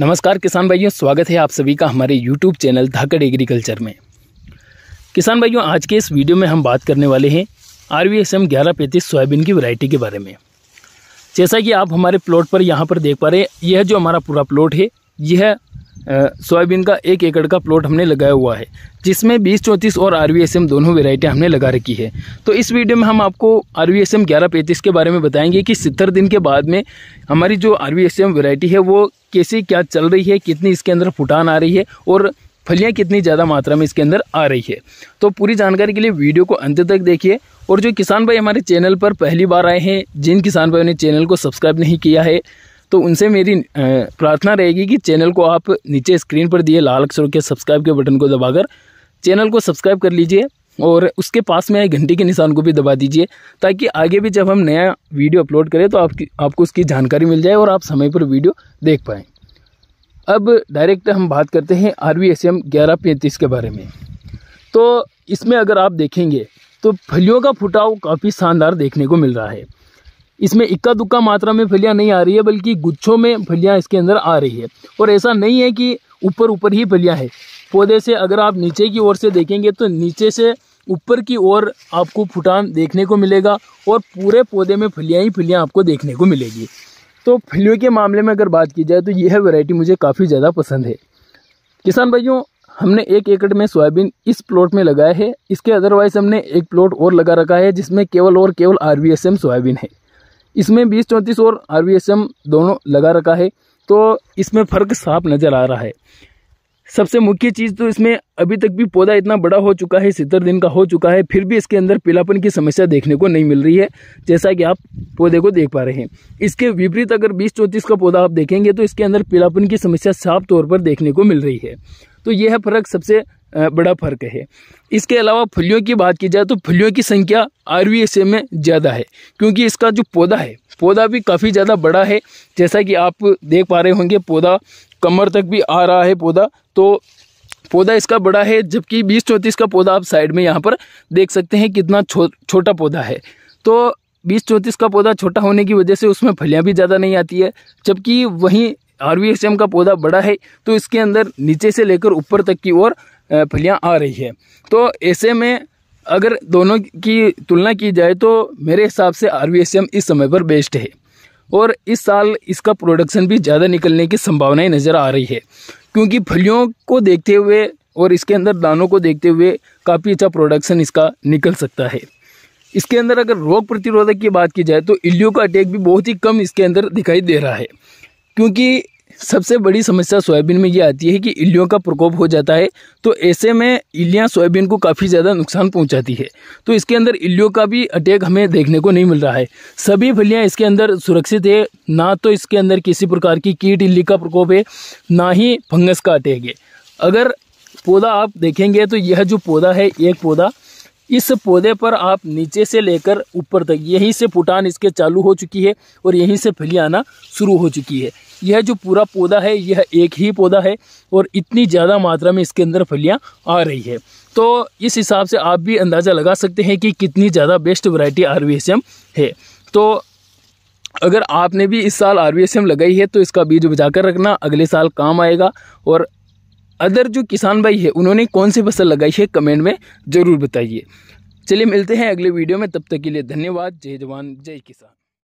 नमस्कार किसान भाइयों स्वागत है आप सभी का हमारे यूट्यूब चैनल धाकड़ एग्रीकल्चर में किसान भाइयों आज के इस वीडियो में हम बात करने वाले हैं आर वी एस एम ग्यारह पैंतीस सोयाबीन की वैरायटी के बारे में जैसा कि आप हमारे प्लॉट पर यहाँ पर देख पा रहे हैं यह जो हमारा पूरा प्लॉट है यह सोयाबीन का एक एकड़ का प्लॉट हमने लगाया हुआ है जिसमें बीस चौंतीस और आर दोनों वेराइटियाँ हमने लगा रखी है तो इस वीडियो में हम आपको आर वी के बारे में बताएंगे कि सितर दिन के बाद में हमारी जो आर वी वेराइटी है वो कैसी क्या चल रही है कितनी इसके अंदर फुटान आ रही है और फलियाँ कितनी ज़्यादा मात्रा में इसके अंदर आ रही है तो पूरी जानकारी के लिए वीडियो को अंत तक देखिए और जो किसान भाई हमारे चैनल पर पहली बार आए हैं जिन किसान भाई ने चैनल को सब्सक्राइब नहीं किया है तो उनसे मेरी प्रार्थना रहेगी कि चैनल को आप नीचे स्क्रीन पर दिए लाल अक्षरों के सब्सक्राइब के बटन को दबाकर चैनल को सब्सक्राइब कर लीजिए और उसके पास में आए घंटे के निशान को भी दबा दीजिए ताकि आगे भी जब हम नया वीडियो अपलोड करें तो आपकी आपको उसकी जानकारी मिल जाए और आप समय पर वीडियो देख पाएँ अब डायरेक्ट हम बात करते हैं आर वी एस एम ग्यारह पैंतीस के बारे में तो इसमें अगर आप देखेंगे तो फलियों का फुटाव काफ़ी शानदार देखने को मिल रहा है इसमें इक्का दुक्का मात्रा में फलियाँ नहीं आ रही है बल्कि गुच्छों में फलियाँ इसके अंदर आ रही है और ऐसा नहीं है कि ऊपर ऊपर ही फलियाँ है पौधे से अगर आप नीचे की ओर से देखेंगे तो नीचे से ऊपर की ओर आपको फुटान देखने को मिलेगा और पूरे पौधे में फलियाँ ही फलियाँ आपको देखने को मिलेगी तो फलियों के मामले में अगर बात की जाए तो यह वैरायटी मुझे काफ़ी ज़्यादा पसंद है किसान भाइयों हमने एक एकड़ में सोयाबीन इस प्लॉट में लगाया है इसके अदरवाइज हमने एक प्लॉट और लगा रखा है जिसमें केवल और केवल आर सोयाबीन है इसमें बीस चौंतीस और आर दोनों लगा रखा है तो इसमें फ़र्क साफ नज़र आ रहा है सबसे मुख्य चीज़ तो इसमें अभी तक भी पौधा इतना बड़ा हो चुका है सितर दिन का हो चुका है फिर भी इसके अंदर पीलापन की समस्या देखने को नहीं मिल रही है जैसा कि आप पौधे को देख पा रहे हैं इसके विपरीत अगर बीस चौंतीस का पौधा आप देखेंगे तो इसके अंदर पीलापन की समस्या साफ तौर पर देखने को मिल रही है तो यह फ़र्क सबसे बड़ा फ़र्क है इसके अलावा फलियों की बात की जाए तो फलियों की संख्या आर में ज़्यादा है क्योंकि इसका जो पौधा है पौधा भी काफ़ी ज़्यादा बड़ा है जैसा कि आप देख पा रहे होंगे पौधा कमर तक भी आ रहा है पौधा तो पौधा इसका बड़ा है जबकि बीस चौंतीस का पौधा आप साइड में यहाँ पर देख सकते हैं कितना छो, छोटा पौधा है तो बीस चौंतीस का पौधा छोटा होने की वजह से उसमें फलियाँ भी ज़्यादा नहीं आती है जबकि वहीं आर का पौधा बड़ा है तो इसके अंदर नीचे से लेकर ऊपर तक की ओर फलियाँ आ रही है तो ऐसे में अगर दोनों की तुलना की जाए तो मेरे हिसाब से आर इस समय पर बेस्ट है और इस साल इसका प्रोडक्शन भी ज़्यादा निकलने की संभावनाएं नज़र आ रही है क्योंकि फलियों को देखते हुए और इसके अंदर दानों को देखते हुए काफ़ी अच्छा प्रोडक्शन इसका निकल सकता है इसके अंदर अगर रोग प्रतिरोधक की बात की जाए तो इल्लियों का अटैक भी बहुत ही कम इसके अंदर दिखाई दे रहा है क्योंकि सबसे बड़ी समस्या सोयाबीन में ये आती है कि इलियों का प्रकोप हो जाता है तो ऐसे में इलियाँ सोयाबीन को काफ़ी ज़्यादा नुकसान पहुंचाती है तो इसके अंदर इलियों का भी अटैक हमें देखने को नहीं मिल रहा है सभी फलियाँ इसके अंदर सुरक्षित है ना तो इसके अंदर किसी प्रकार की कीट इली का प्रकोप है ना ही फंगस का अटैक है अगर पौधा आप देखेंगे तो यह जो पौधा है एक पौधा इस पौधे पर आप नीचे से लेकर ऊपर तक यहीं से फुटान इसके चालू हो चुकी है और यहीं से फली आना शुरू हो चुकी है यह जो पूरा पौधा है यह एक ही पौधा है और इतनी ज़्यादा मात्रा में इसके अंदर फलियाँ आ रही है तो इस हिसाब से आप भी अंदाज़ा लगा सकते हैं कि कितनी ज़्यादा बेस्ट वैरायटी आर है तो अगर आपने भी इस साल आर लगाई है तो इसका बीज बचा कर रखना अगले साल काम आएगा और अदर जो किसान भाई है उन्होंने कौन सी फसल लगाई है कमेंट में ज़रूर बताइए चलिए मिलते हैं अगले वीडियो में तब तक के लिए धन्यवाद जय जवान जय किसान